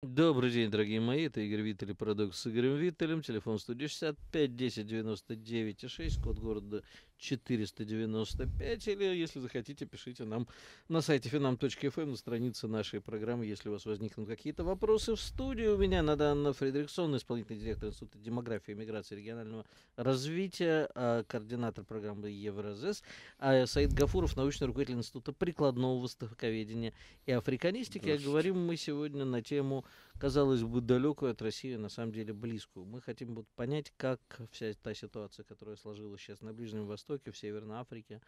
Добрый день, дорогие мои. Это Игорь Виттель, продукт с Игорем Виттелем. Телефон 165 10 99 6, код города 495, или, если захотите, пишите нам на сайте finam.fm, эм, на странице нашей программы, если у вас возникнут какие-то вопросы. В студию у меня Надана Фредериксон, исполнительный директор Института демографии и миграции и регионального развития, а, координатор программы Евразес, а Саид Гафуров, научный руководитель Института прикладного востоковедения и африканистики. говорим мы сегодня на тему казалось бы, далекую от России, на самом деле близкую. Мы хотим вот понять, как вся та ситуация, которая сложилась сейчас на Ближнем Востоке, в Северной Африке,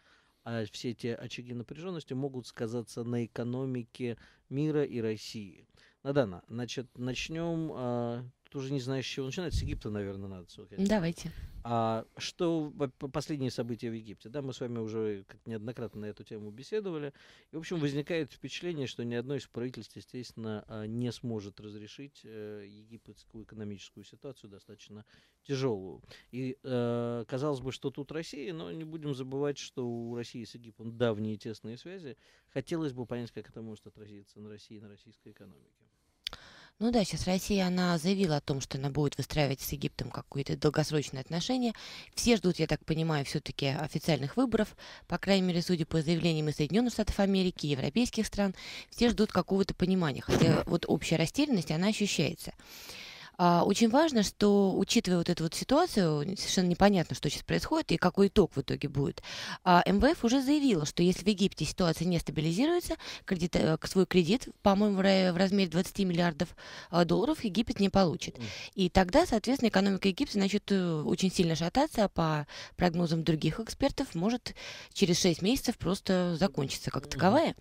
а все эти очаги напряженности могут сказаться на экономике мира и России. Надана, значит, начнем а, Тут уже не знаю, с чего начинать. С Египта, наверное, надо. Уходить. Давайте. А что последние события в Египте? Да, мы с вами уже как неоднократно на эту тему беседовали. И, в общем, возникает впечатление, что ни одно из правительств, естественно, а, не сможет разрешить э, египетскую экономическую ситуацию достаточно тяжелую. И э, казалось бы, что тут Россия, но не будем забывать, что у России с Египтом давние тесные связи. Хотелось бы понять, как это может отразиться на России и на российской экономике. Ну да, сейчас Россия, она заявила о том, что она будет выстраивать с Египтом какие-то долгосрочное отношение. Все ждут, я так понимаю, все-таки официальных выборов. По крайней мере, судя по заявлениям и Соединенных Штатов Америки, европейских стран, все ждут какого-то понимания. Хотя вот общая растерянность, она ощущается. А, очень важно, что, учитывая вот эту вот ситуацию, совершенно непонятно, что сейчас происходит и какой итог в итоге будет, а, МВФ уже заявила, что если в Египте ситуация не стабилизируется, кредит, э, свой кредит, по-моему, в размере 20 миллиардов а, долларов Египет не получит. И тогда, соответственно, экономика Египта начнет э, очень сильно шататься, а по прогнозам других экспертов может через 6 месяцев просто закончиться как таковая.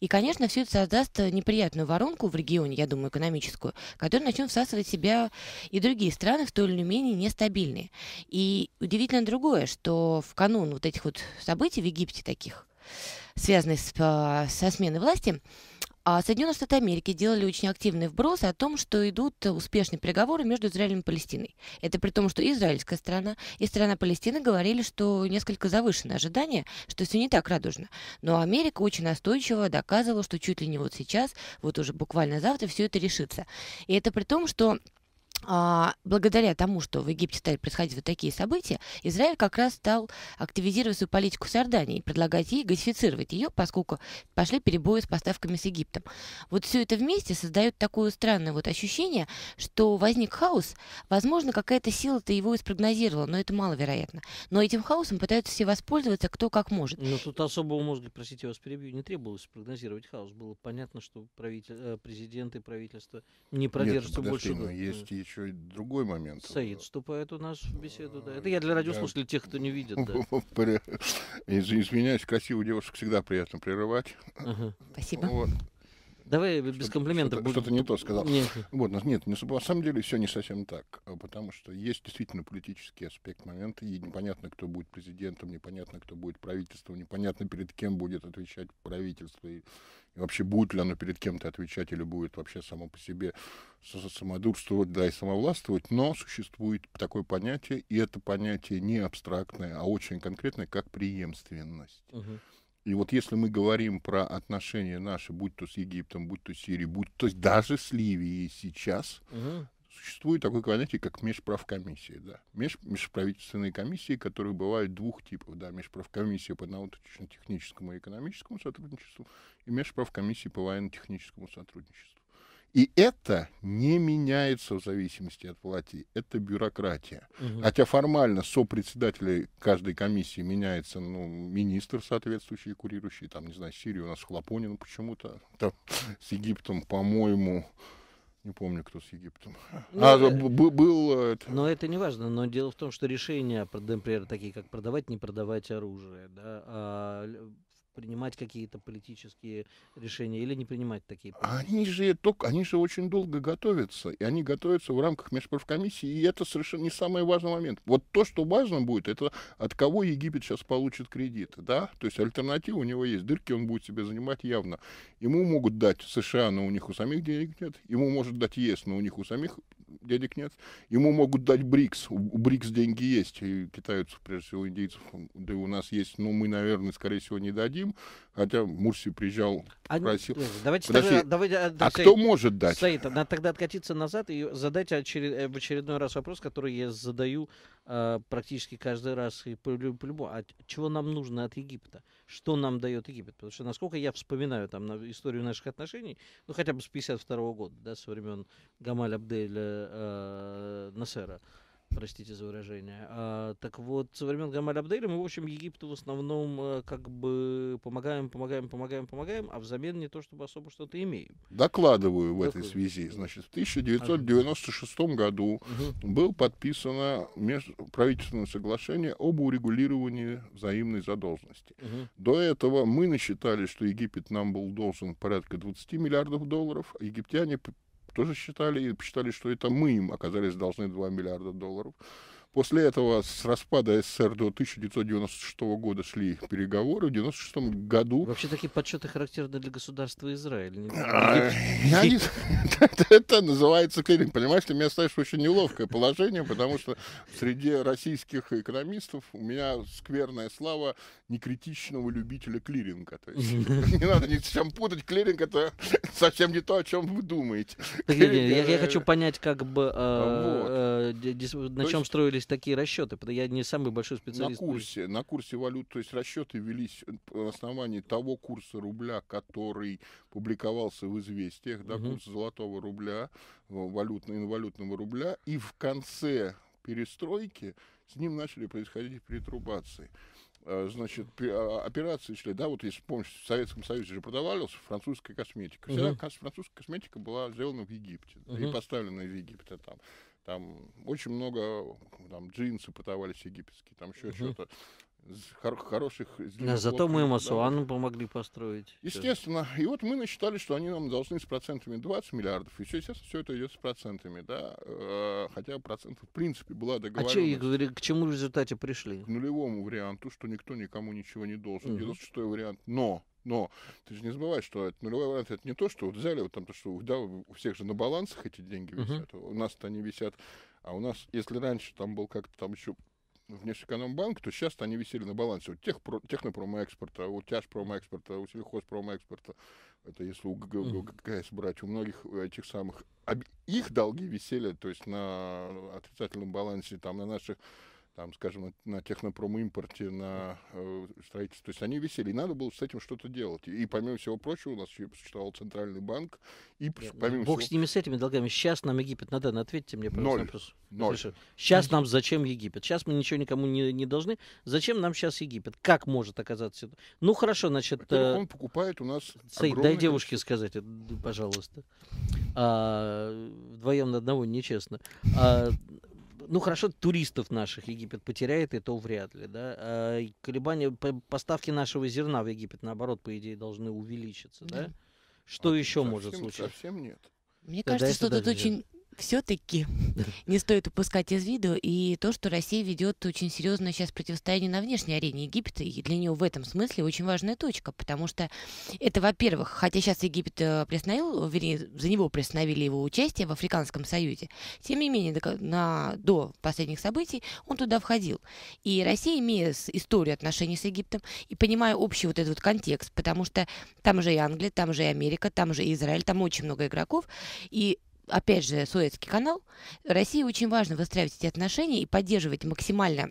И, конечно, все это создаст э, неприятную воронку в регионе, я думаю, экономическую, которая начнет всасывать себя и другие страны в той или иной мере нестабильны. И удивительно другое, что в канун вот этих вот событий в Египте таких, связанных с, а, со сменой власти, а, Соединенные Штаты Америки делали очень активные вбросы о том, что идут успешные переговоры между Израилем и Палестиной. Это при том, что израильская страна и страна Палестины говорили, что несколько завышены ожидания, что все не так радужно. Но Америка очень настойчиво доказывала, что чуть ли не вот сейчас, вот уже буквально завтра все это решится. И это при том, что а, благодаря тому, что в Египте стали происходить вот такие события, Израиль как раз стал активизировать свою политику с Иорданией, предлагать ей газифицировать ее, поскольку пошли перебои с поставками с Египтом. Вот все это вместе создает такое странное вот ощущение, что возник хаос, возможно, какая-то сила-то его и спрогнозировала, но это маловероятно. Но этим хаосом пытаются все воспользоваться кто как может. Но ну, тут особого мозга, простите, я вас перебью, не требовалось спрогнозировать хаос. Было понятно, что правитель, э, президент и правительство не продержатся Нет, больше. Года. Есть, есть еще и другой момент. Саид вступает у нас в беседу, да. Это я для э, радиослушателей я... тех, кто не видит, да. Извиняюсь, красивую девушку всегда приятно прерывать. Спасибо. Вот. Давай без комплиментов. Что-то, что не то сказал. Нет. Вот, нет, на самом деле все не совсем так, а, потому что есть действительно политический аспект момента, и непонятно, кто будет президентом, непонятно, кто будет правительством, непонятно, перед кем будет отвечать правительство, и, и вообще будет ли оно перед кем-то отвечать, или будет вообще само по себе самодурствовать, да, и самовластвовать, но существует такое понятие, и это понятие не абстрактное, а очень конкретное, как преемственность. uh и вот если мы говорим про отношения наши, будь то с Египтом, будь то с Сирией, будь то даже с Ливией сейчас, угу. существует такой понятие, как межправкомиссия. Да. Меж, межправительственные комиссии, которые бывают двух типов. Да. Межправкомиссия по научно-техническому и экономическому сотрудничеству и межправкомиссия по военно-техническому сотрудничеству. И это не меняется в зависимости от плати. Это бюрократия. Угу. Хотя формально сопредседателей каждой комиссии меняется ну, министр соответствующий, курирующий. Там, не знаю, Сирию у нас Хлопонин почему-то. Там, с Египтом, по-моему, не помню, кто с Египтом. Ну, а, э, б- был... Э, это... Но это не важно. Но дело в том, что решения, например, такие, как продавать, не продавать оружие, да, а принимать какие-то политические решения или не принимать такие? А они же, только, они же очень долго готовятся, и они готовятся в рамках межправкомиссии, и это совершенно не самый важный момент. Вот то, что важно будет, это от кого Египет сейчас получит кредиты, да? То есть альтернатива у него есть, дырки он будет себе занимать явно. Ему могут дать США, но у них у самих денег нет, ему может дать ЕС, но у них у самих денег нет. Ему могут дать БРИКС. У, БРИКС деньги есть, и китайцев, прежде всего, индейцев, да и у нас есть, но ну, мы, наверное, скорее всего, не дадим хотя Мурси приезжал, а просил. А, давайте тогда, давайте, э, а Саид, кто может дать? Саид, надо тогда откатиться назад и задать очеред, э, в очередной раз вопрос, который я задаю э, практически каждый раз и по-любому. а чего нам нужно от Египта? Что нам дает Египет? Потому что, насколько я вспоминаю там на историю наших отношений, ну хотя бы с 52 -го года, да, со времен Гамаль Абдель э, Насера, простите за выражение. А, так вот, со времен Гамаль абдели мы, в общем, Египту в основном э, как бы помогаем, помогаем, помогаем, помогаем, а взамен не то, чтобы особо что-то имеем. Докладываю в этой связи. Значит, в 1996 году было подписано правительственное соглашение об урегулировании взаимной задолженности. До этого мы насчитали, что Египет нам был должен порядка 20 миллиардов долларов, а египтяне тоже считали и посчитали, что это мы им оказались должны 2 миллиарда долларов. После этого с распада СССР до 1996 года шли переговоры. В 1996 году... Вообще такие подсчеты характерны для государства Израиль. А, это называется клиринг. Понимаешь, ты меня ставишь в очень неловкое положение, потому что среди российских экономистов у меня скверная слава некритичного любителя клиринга. То есть не надо ни с чем путать. Клиринг — это совсем не то, о чем вы думаете. Я э, хочу понять, как бы э, э, на чем строились есть такие расчеты? Я не самый большой специалист. На курсе, на курсе валют, то есть расчеты велись э, на основании того курса рубля, который публиковался в известиях, да, угу. курс золотого рубля, валютного, инвалютного рубля, и в конце перестройки с ним начали происходить перетрубации э, значит, а, операции шли, да, вот если помните, в Советском Союзе же продавалась французская косметика. Вся uh-huh. французская косметика была сделана в Египте uh-huh. и поставлена из Египта там. Там очень много э, там, джинсы подавались египетские, там еще угу. что-то хор- хороших... А зато мы им Асуану да. помогли построить. Естественно. И вот мы насчитали, что они нам должны с процентами 20 миллиардов. И все, естественно, все это идет с процентами, да. Э, хотя процентов, в принципе, была договоренность. А че, к чему в результате пришли? К нулевому варианту, что никто никому ничего не должен. Угу. 96-й вариант. Но но ты же не забывай, что это нулевой вариант это не то, что вот взяли, вот там то, что да, у всех же на балансах эти деньги висят. Uh-huh. У нас-то они висят. А у нас, если раньше там был как-то там еще внешэкономбанк, то сейчас они висели на балансе. У тех, технопромоэкспорта, у тяжпромоэкспорта, у сельхозпромоэкспорта, это если у ГГС брать, у многих этих самых, их долги висели, то есть на отрицательном балансе, там на наших там, скажем, на технопромимпорте, на э, строительстве. То есть они висели, и надо было с этим что-то делать. И, помимо всего прочего, у нас еще существовал Центральный банк. И, помимо Бог всего... с ними, с этими долгами. Сейчас нам Египет надо, ну, ответьте мне, пожалуйста. Ноль. Вопрос. Ноль. Слышу. Сейчас нам зачем Египет? Сейчас мы ничего никому не, не должны. Зачем нам сейчас Египет? Как может оказаться? Ну, хорошо, значит... Э, он покупает у нас... Саид, огромное... дай девушке сказать, пожалуйста. А, вдвоем на одного нечестно. А, ну хорошо, туристов наших Египет потеряет, и то вряд ли, да. А колебания поставки нашего зерна в Египет, наоборот, по идее, должны увеличиться, да? да? Что а еще совсем, может случиться? Совсем нет. Мне Тогда кажется, что тут очень все-таки не стоит упускать из виду и то, что Россия ведет очень серьезное сейчас противостояние на внешней арене Египта, и для нее в этом смысле очень важная точка, потому что это, во-первых, хотя сейчас Египет э, приостановил, вернее, за него приостановили его участие в Африканском Союзе, тем не менее, до, на, до последних событий он туда входил. И Россия, имея историю отношений с Египтом и понимая общий вот этот вот контекст, потому что там же и Англия, там же и Америка, там же и Израиль, там очень много игроков, и опять же, Суэцкий канал, России очень важно выстраивать эти отношения и поддерживать максимально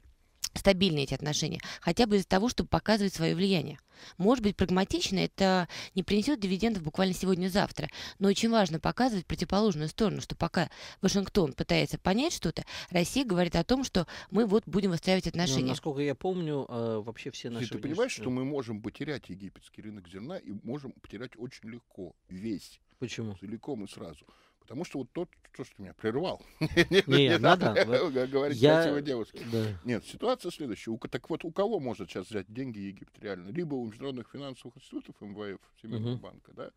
стабильные эти отношения, хотя бы из-за того, чтобы показывать свое влияние. Может быть, прагматично это не принесет дивидендов буквально сегодня-завтра, но очень важно показывать противоположную сторону, что пока Вашингтон пытается понять что-то, Россия говорит о том, что мы вот будем выстраивать ну, отношения. Ну, насколько я помню, а, вообще все наши... ты понимаешь, что мы можем потерять египетский рынок зерна и можем потерять очень легко, весь. Почему? Целиком и сразу. Потому что вот тот, то, что меня прервал. Не надо говорить красивой девушке. Нет, ситуация следующая. Так вот, у кого может сейчас взять деньги Египет реально? Либо у международных финансовых институтов МВФ, Всемирного банка, да?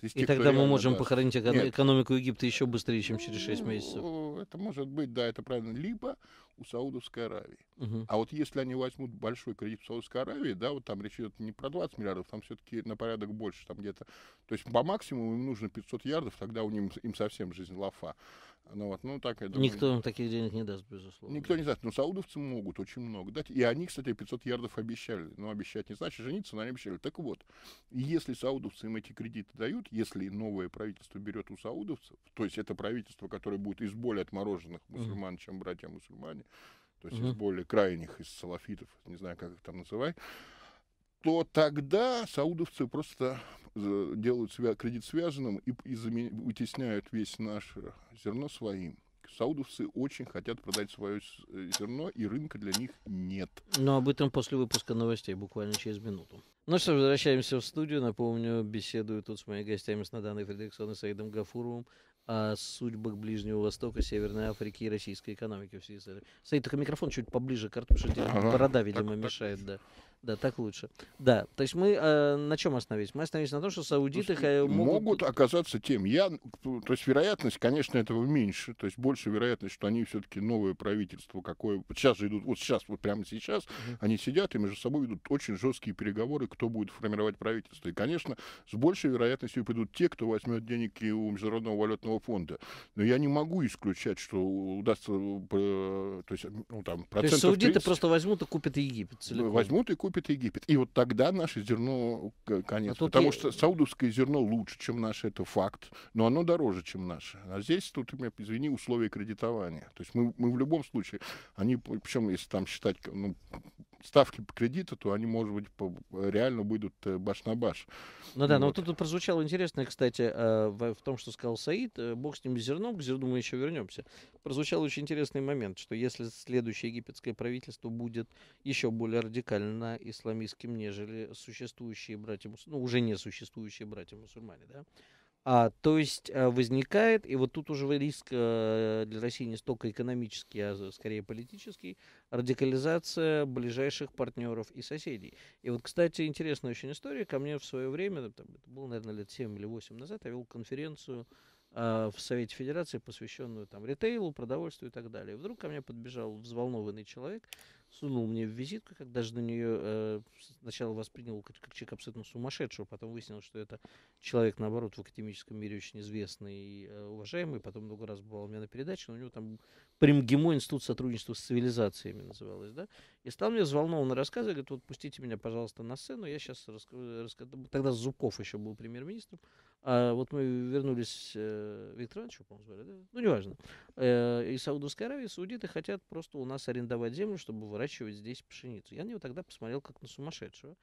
То есть, и те, типа тогда мы можем даст. похоронить эко- экономику Египта еще быстрее, чем через 6 ну, месяцев. Это может быть, да, это правильно. Либо у Саудовской Аравии. Угу. А вот если они возьмут большой кредит в Саудовской Аравии, да, вот там речь идет не про 20 миллиардов, там все-таки на порядок больше, там где-то. То есть по максимуму им нужно 500 ярдов, тогда у них им совсем жизнь лафа. Ну, вот, ну, так, я думаю, Никто им таких денег не даст, безусловно. Никто не даст, но ну, саудовцы могут очень много дать. И они, кстати, 500 ярдов обещали. Но обещать не значит жениться, но они обещали. Так вот, если саудовцы им эти кредиты дают, если новое правительство берет у саудовцев, то есть это правительство, которое будет из более отмороженных мусульман, чем братья мусульмане, то есть mm из более крайних, из салафитов, не знаю, как их там называть, то тогда саудовцы просто э, делают свя кредит связанным и, и вытесняют весь наше зерно своим. Саудовцы очень хотят продать свое э, зерно, и рынка для них нет. Но ну, об этом после выпуска новостей, буквально через минуту. Ну что, возвращаемся в студию. Напомню, беседую тут с моими гостями, с Наданой Фредериксон и Саидом Гафуровым о судьбах Ближнего Востока, Северной Африки и российской экономики в связи с этим. Саид, только микрофон чуть поближе к рту, что борода, видимо, так, мешает, так. да. Да, так лучше. Да, то есть мы э, на чем остановились? Мы остановились на том, что саудиты то есть, могут... могут оказаться тем. Я, то есть вероятность, конечно, этого меньше. То есть больше вероятность, что они все-таки новое правительство какое... Вот сейчас же идут, вот сейчас, вот прямо сейчас, uh-huh. они сидят и между собой ведут очень жесткие переговоры, кто будет формировать правительство. И, конечно, с большей вероятностью придут те, кто возьмет денег у Международного валютного фонда. Но я не могу исключать, что удастся... Э, то есть, ну, там, процентов то есть саудиты 30... просто возьмут и купят Египет целиком. Возьмут и купят оккупит Египет. И вот тогда наше зерно конец. А потому и... что саудовское зерно лучше, чем наше, это факт, но оно дороже, чем наше. А здесь тут, извини, условия кредитования. То есть мы, мы в любом случае, они, причем если там считать, ну, ставки по кредиту, то они, может быть, по, реально выйдут э, баш на баш. Ну да, вот. но тут, тут прозвучало интересное, кстати, э, в, в том, что сказал Саид, э, бог с ним зерном, к зерну мы еще вернемся прозвучал очень интересный момент, что если следующее египетское правительство будет еще более радикально исламистским, нежели существующие братья, ну уже не существующие братья-мусульмане, да, а, то есть а, возникает, и вот тут уже риск э, для России не столько экономический, а скорее политический, радикализация ближайших партнеров и соседей. И вот, кстати, интересная очень история. Ко мне в свое время, это было, наверное, лет 7 или 8 назад, я вел конференцию а, в Совете Федерации, посвященную там ритейлу, продовольствию и так далее. И вдруг ко мне подбежал взволнованный человек, сунул мне в визитку, как даже на нее э, сначала воспринял как, как человек абсолютно сумасшедшего, потом выяснил, что это человек, наоборот, в академическом мире очень известный и э, уважаемый, потом много раз бывал у меня на передаче, но у него там Примгимо институт сотрудничества с цивилизациями называлось, да, и стал мне взволнованно рассказывать, говорит, вот пустите меня, пожалуйста, на сцену, я сейчас расскажу, расскажу. тогда Зубков еще был премьер-министром, а вот мы вернулись, э, Виктор Иванович, по-моему, звали, да? Ну, неважно. Э, из Саудовской Аравии саудиты хотят просто у нас арендовать землю, чтобы выращивать здесь пшеницу. Я на него тогда посмотрел как на сумасшедшего.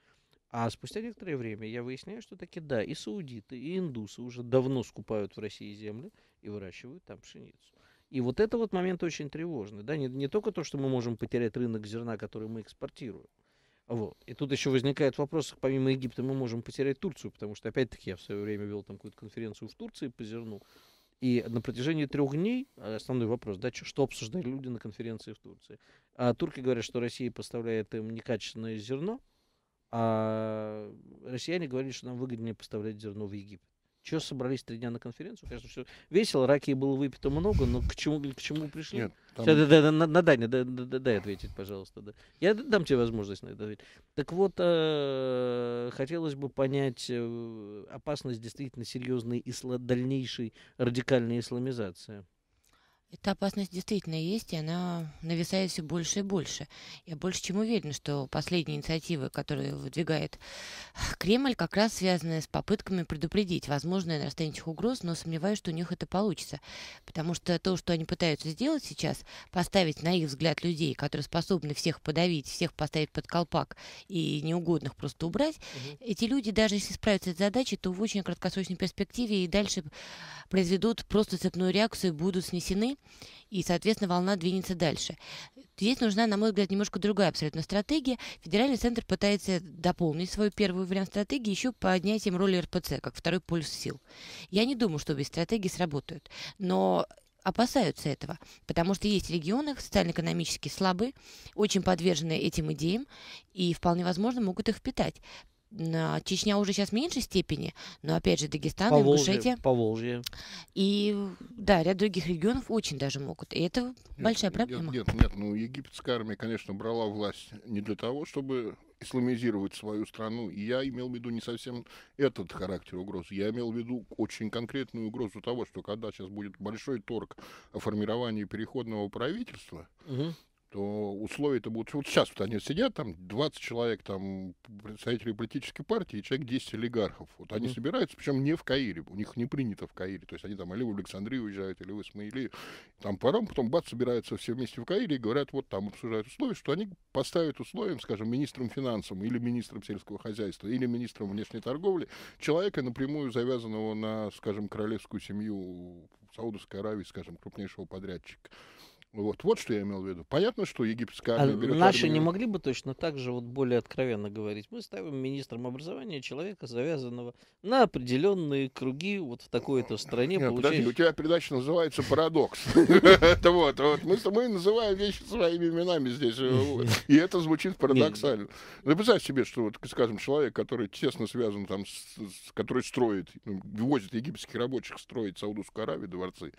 А спустя некоторое время я выясняю, что таки да, и саудиты, и индусы уже давно скупают в России земли и выращивают там пшеницу. И вот это вот момент очень тревожный. Да? Не, не только то, что мы можем потерять рынок зерна, который мы экспортируем, вот. И тут еще возникает вопрос, помимо Египта мы можем потерять Турцию, потому что, опять-таки, я в свое время вел там какую-то конференцию в Турции по зерну, и на протяжении трех дней, а, основной вопрос, да, что обсуждали люди на конференции в Турции. А турки говорят, что Россия поставляет им некачественное зерно, а россияне говорили, что нам выгоднее поставлять зерно в Египет. Че собрались три дня на конференцию? Конечно, все весело, раки было выпито много, но к чему, к чему пришли? Нет, там... Все, да, да, на, на Дане, да, да, да, дай ответить, пожалуйста. Да. Я дам тебе возможность на это ответить. Так вот, э, хотелось бы понять э, опасность действительно серьезной и дальнейшей радикальной исламизации. Эта опасность действительно есть, и она нависает все больше и больше. Я больше чем уверена, что последние инициативы, которые выдвигает Кремль, как раз связаны с попытками предупредить возможные нарастание угроз, но сомневаюсь, что у них это получится. Потому что то, что они пытаются сделать сейчас, поставить на их взгляд людей, которые способны всех подавить, всех поставить под колпак и неугодных просто убрать, угу. эти люди, даже если справятся с этой задачей, то в очень краткосрочной перспективе и дальше произведут просто цепную реакцию и будут снесены и, соответственно, волна двинется дальше. Здесь нужна, на мой взгляд, немножко другая абсолютно стратегия. Федеральный центр пытается дополнить свою первую вариант стратегии еще поднятием роли РПЦ, как второй пульс сил. Я не думаю, что обе стратегии сработают, но опасаются этого, потому что есть регионы социально-экономически слабые, очень подвержены этим идеям и вполне возможно могут их впитать. Чечня уже сейчас в меньшей степени, но опять же Дагестан, Поволжье, Ингушетия. Поволжье. И да, ряд других регионов очень даже могут. И это нет, большая проблема. Нет, нет, нет, ну египетская армия, конечно, брала власть не для того, чтобы исламизировать свою страну. И я имел в виду не совсем этот характер угрозы. Я имел в виду очень конкретную угрозу того, что когда сейчас будет большой торг о формировании переходного правительства, угу то условия-то будут... Вот сейчас вот они сидят, там 20 человек, там, представители политической партии, и человек 10 олигархов. Вот они mm. собираются, причем не в Каире, у них не принято в Каире. То есть они там или в Александрию уезжают, или в Исмаили. Там паром, потом бац, собираются все вместе в Каире и говорят, вот там обсуждают условия, что они поставят условием, скажем, министром финансов или министром сельского хозяйства, или министром внешней торговли, человека напрямую завязанного на, скажем, королевскую семью Саудовской Аравии, скажем, крупнейшего подрядчика. Вот, вот что я имел в виду. Понятно, что египетская а армия а берет Наши армию... не могли бы точно так же вот более откровенно говорить. Мы ставим министром образования человека, завязанного на определенные круги вот в такой-то стране. Нет, получаешь... подожди, у тебя передача называется «Парадокс». Вот, вот мы мы называем вещи своими именами здесь. Э, И это звучит парадоксально. Ну, представь себе, что, вот, скажем, человек, который тесно связан там, который строит, ну, возит египетских рабочих, строит Саудовскую Аравию, дворцы,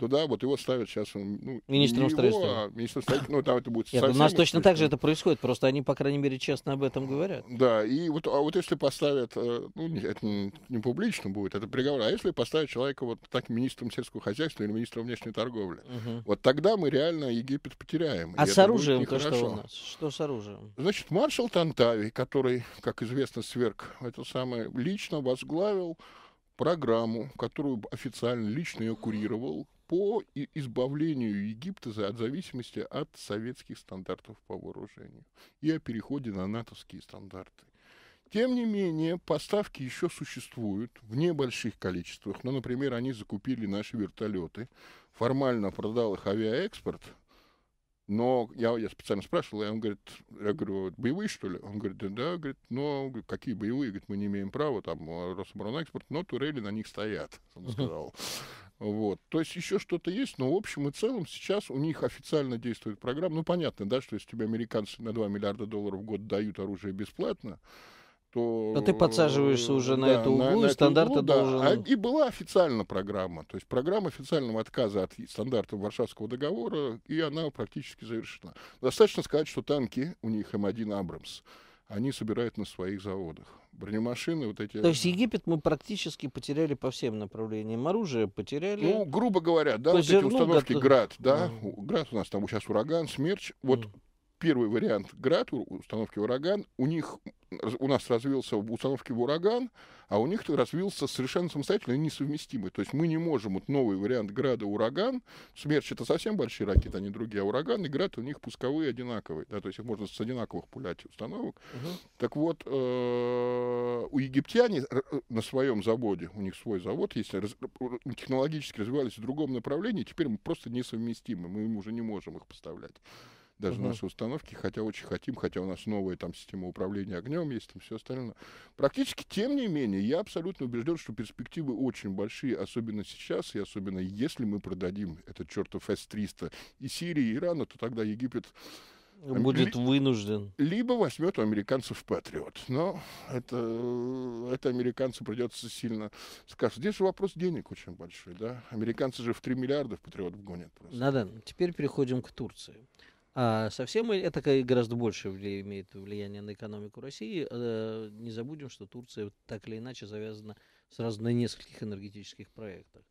туда вот его ставят сейчас... Э, ну, Министр трудоустройства. Его, Министерство строительства, ну, там это будет Нет, ну, У нас точно так же это происходит, просто они, по крайней мере, честно об этом говорят. Да, и вот, а вот если поставят, э, ну, это не, не публично будет, это приговор, а если поставить человека вот так министром сельского хозяйства или министром внешней торговли, угу. вот тогда мы реально Египет потеряем. А с оружием-то что у нас? Что с оружием? Значит, маршал Тантави, который, как известно, сверг это самое, лично возглавил программу, которую официально лично ее курировал по избавлению Египта от зависимости от советских стандартов по вооружению и о переходе на натовские стандарты. Тем не менее, поставки еще существуют в небольших количествах. Ну, например, они закупили наши вертолеты. Формально продал их авиаэкспорт, но я, я специально спрашивал, и он говорит, я говорю, боевые, что ли? Он говорит, да, да, говорит, но какие боевые? Говорит, мы не имеем права, там, а, экспорт. но турели на них стоят, он сказал. Вот. То есть еще что-то есть, но в общем и целом сейчас у них официально действует программа. Ну, понятно, да, что если тебе американцы на 2 миллиарда долларов в год дают оружие бесплатно, то... Но ты подсаживаешься уже на да, эту углу, на, и на и стандарты углу, должен... А, и была официально программа, то есть программа официального отказа от стандартов Варшавского договора, и она практически завершена. Достаточно сказать, что танки у них М1 «Абрамс», они собирают на своих заводах. Бронемашины вот эти... То есть Египет мы практически потеряли по всем направлениям. Оружие потеряли. Ну, грубо говоря, да, по вот эти установки «Град», да. Mm. «Град» у нас там сейчас ураган, «Смерч». Вот mm первый вариант «Град» установки «Ураган», у них у нас развился в установке в «Ураган», а у них развился совершенно самостоятельно и несовместимый. То есть мы не можем, вот новый вариант «Града» «Ураган», «Смерч» — это совсем большие ракеты, они другие, а «Ураган» и «Град» у них пусковые одинаковые, да, то есть их можно с одинаковых пулять установок. Угу. Так вот, э, у египтяне э, на своем заводе, у них свой завод есть, э, технологически развивались в другом направлении, теперь мы просто несовместимы, мы уже не можем их поставлять даже угу. наши установки, хотя очень хотим, хотя у нас новая там система управления огнем есть, там все остальное. Практически, тем не менее, я абсолютно убежден, что перспективы очень большие, особенно сейчас, и особенно если мы продадим этот чертов С-300 и Сирии, и Ирана, то тогда Египет э, будет ли, вынужден. Либо возьмет у американцев патриот. Но это, э, это американцам придется сильно скажут. Здесь же вопрос денег очень большой. Да? Американцы же в 3 миллиарда в патриот гонят. Просто. Надо. Теперь переходим к Турции. А совсем это гораздо больше имеет влияние на экономику России. Э, не забудем, что Турция так или иначе завязана сразу на нескольких энергетических проектах.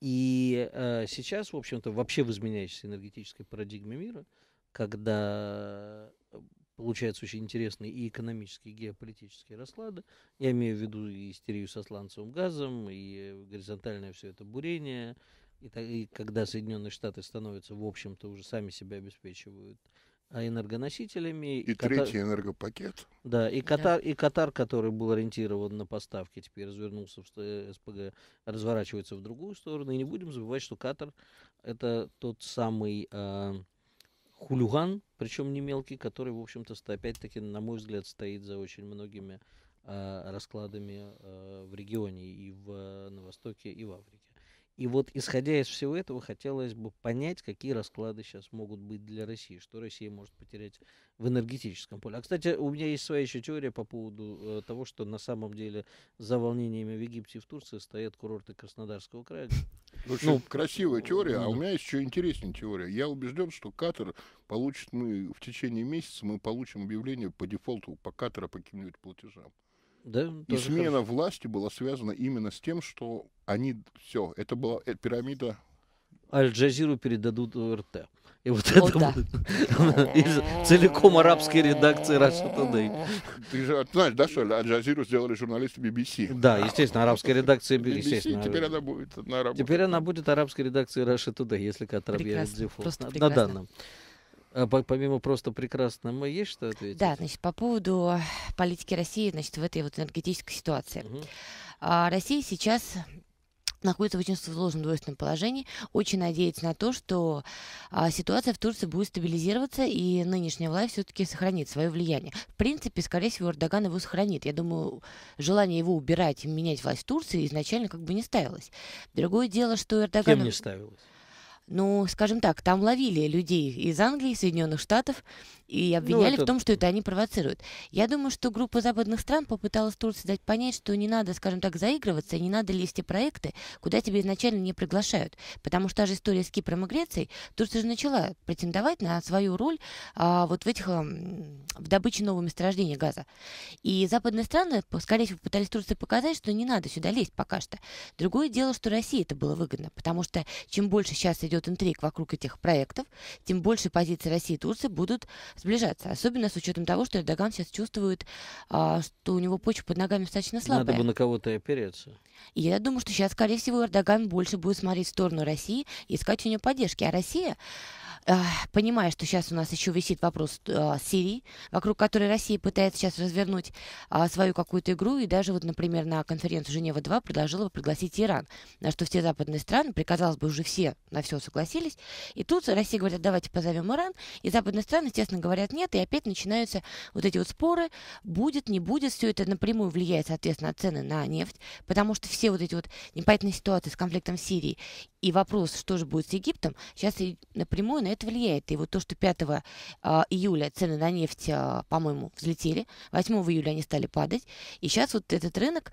И э, сейчас, в общем-то, вообще в изменяющейся энергетической парадигме мира, когда э, получаются очень интересные и экономические, и геополитические расклады, я имею в виду и истерию со сланцевым газом, и горизонтальное все это бурение, и, и когда Соединенные Штаты становятся, в общем-то, уже сами себя обеспечивают а энергоносителями. И, и Катар... третий энергопакет. Да, и Катар, да. и Катар, который был ориентирован на поставки, теперь развернулся в э, СПГ, разворачивается в другую сторону. И не будем забывать, что Катар это тот самый э, хулиган, причем не мелкий, который, в общем-то, опять-таки, на мой взгляд, стоит за очень многими э, раскладами э, в регионе и в, на Востоке, и в Африке. И вот исходя из всего этого, хотелось бы понять, какие расклады сейчас могут быть для России, что Россия может потерять в энергетическом поле. А, кстати, у меня есть своя еще теория по поводу э, того, что на самом деле за волнениями в Египте и в Турции стоят курорты Краснодарского края. Ну, ну красивая теория, ну, а у ну меня есть еще интереснее теория. Я убежден, что Катар получит мы в течение месяца мы получим объявление по дефолту по Катару по каким-нибудь платежам. Да, и смена хорошо. власти была связана именно с тем, что они все, это была э, пирамида. Аль-Джазиру передадут РТ. И вот это да. будет целиком арабской редакции Russia Today. Ты же знаешь, да, что Аль-Джазиру сделали журналисты BBC? Да, естественно, арабская редакция BBC. Теперь э, она будет на Теперь она будет арабской редакцией Russia Today, если Катар Прекрасно. На данном. А помимо просто прекрасного, есть что ответить? Да, значит, по поводу э, политики России, значит, в этой вот энергетической ситуации. Угу. А, Россия сейчас находится в очень сложном двойственном положении, очень надеется на то, что а, ситуация в Турции будет стабилизироваться и нынешняя власть все-таки сохранит свое влияние. В принципе, скорее всего, Эрдоган его сохранит. Я думаю, желание его убирать и менять власть в Турции изначально как бы не ставилось. Другое дело, что Эрдоган... Кем не ставилось? ну, скажем так, там ловили людей из Англии, Соединенных Штатов, и ну, обвиняли ну, это... в том, что это они провоцируют. Я думаю, что группа западных стран попыталась Турции дать понять, что не надо, скажем так, заигрываться, не надо лезть в проекты, куда тебя изначально не приглашают. Потому что та же история с Кипром и Грецией, Турция же начала претендовать на свою роль а, вот в этих а, в добыче нового месторождения газа. И западные страны, скорее всего, пытались Турции показать, что не надо сюда лезть пока что. Другое дело, что России это было выгодно, потому что чем больше сейчас идет интриг вокруг этих проектов, тем больше позиции России и Турции будут сближаться. Особенно с учетом того, что Эрдоган сейчас чувствует, а, что у него почва под ногами достаточно слабая. Надо бы на кого-то опереться. И я думаю, что сейчас, скорее всего, Эрдоган больше будет смотреть в сторону России и искать у нее поддержки. А Россия а, понимая, что сейчас у нас еще висит вопрос э, Сирии, вокруг которой Россия пытается сейчас развернуть э, свою какую-то игру, и даже вот, например, на конференцию Женева-2 предложила бы пригласить Иран, на что все западные страны, приказалось бы, уже все на все согласились, и тут Россия говорит, давайте позовем Иран, и западные страны, естественно, говорят нет, и опять начинаются вот эти вот споры, будет, не будет, все это напрямую влияет, соответственно, на цены на нефть, потому что все вот эти вот непонятные ситуации с конфликтом в Сирии и вопрос, что же будет с Египтом, сейчас и напрямую на это влияет. И вот то, что 5 э, а, июля цены на нефть, э, по-моему, взлетели, 8 июля они стали падать, и сейчас вот этот рынок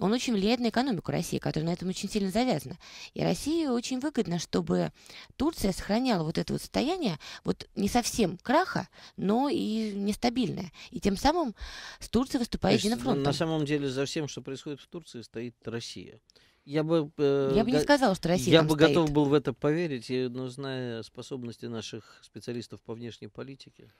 он очень влияет на экономику России, которая на этом очень сильно завязана. И России очень выгодно, чтобы Турция сохраняла вот это вот состояние, вот не совсем краха, но и нестабильное. И тем самым с Турцией выступает единофронтом. На самом деле за всем, что происходит в Турции, стоит Россия. Я бы, э, я бы не сказал, что Россия Я бы стоит. готов был в это поверить, э, но зная способности наших специалистов по внешней политике.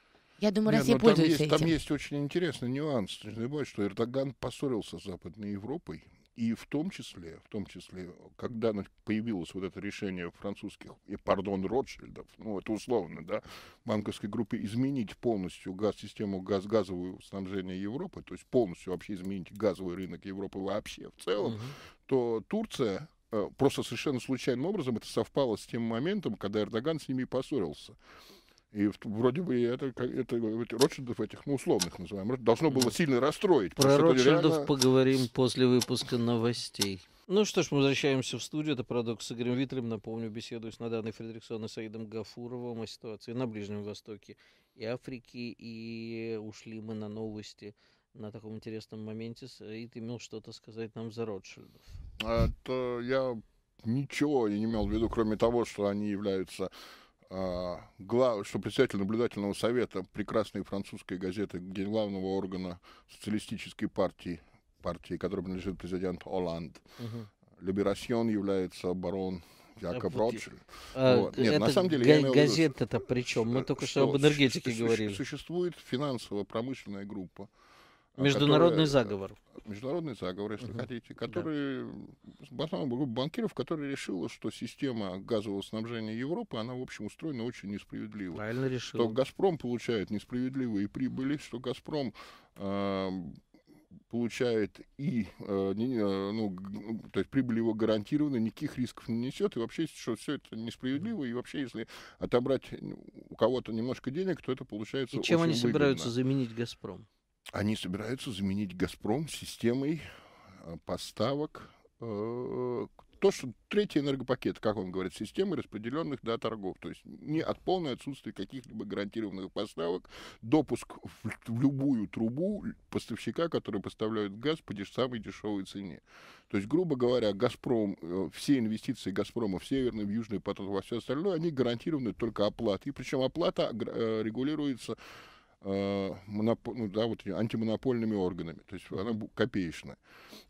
Я думаю, Россия Нет, ну, пользуется там есть, этим. Там есть очень интересный нюанс. Ты забывай, что Эрдоган поссорился с Западной Европой, и в том числе, в том числе, когда появилось вот это решение французских, и, пардон, Ротшильдов, ну, это условно, да, банковской группы изменить полностью газ, систему газ, газовое снабжение Европы, то есть полностью вообще изменить газовый рынок Европы вообще в целом, угу. то Турция э, просто совершенно случайным образом это совпало с тем моментом, когда Эрдоган с ними поссорился. И вроде бы это, это, это Ротшильдов этих, ну, условных называем, должно было сильно расстроить. Про Ротшильдов реально... поговорим после выпуска новостей. Ну что ж, мы возвращаемся в студию. Это «Парадокс» с Игорем Витлем. Напомню, беседую с Наданой Фредериксоном и Саидом Гафуровым о ситуации на Ближнем Востоке и Африке. И ушли мы на новости на таком интересном моменте. Саид имел что-то сказать нам за Ротшильдов. Это а, я ничего я не имел в виду, кроме того, что они являются а, глав, что председатель наблюдательного совета прекрасной французской газеты, где главного органа социалистической партии, партии, которой принадлежит президент Оланд, угу. является барон Якоб Ротшильд. А, вот. Нет, на самом деле... Га- газета-то при чем? Мы только что, что об энергетике говорили. Существует финансово-промышленная группа, а международный которая, заговор. Международный заговор, если угу. хотите, который да. основном группа банкиров, которая решила, что система газового снабжения Европы, она, в общем, устроена очень несправедливо. Правильно решила. Что «Газпром» получает несправедливые прибыли, что «Газпром» э, получает и э, не, ну, то есть прибыль его гарантирована, никаких рисков не несет, и вообще, что все это несправедливо, и вообще, если отобрать у кого-то немножко денег, то это получается И чем они выгодно. собираются заменить «Газпром»? они собираются заменить «Газпром» системой э, поставок, э, то, что третий энергопакет, как он говорит, системы распределенных до торгов. То есть не от полного а отсутствия каких-либо гарантированных поставок, допуск в, в любую трубу поставщика, который поставляет газ по деш самой дешевой цене. То есть, грубо говоря, Газпром, э, все инвестиции Газпрома в Северный, в Южный поток, во все остальное, они гарантированы только оплатой. причем оплата регулируется э, ну, да, вот, антимонопольными органами. То есть она копеечная.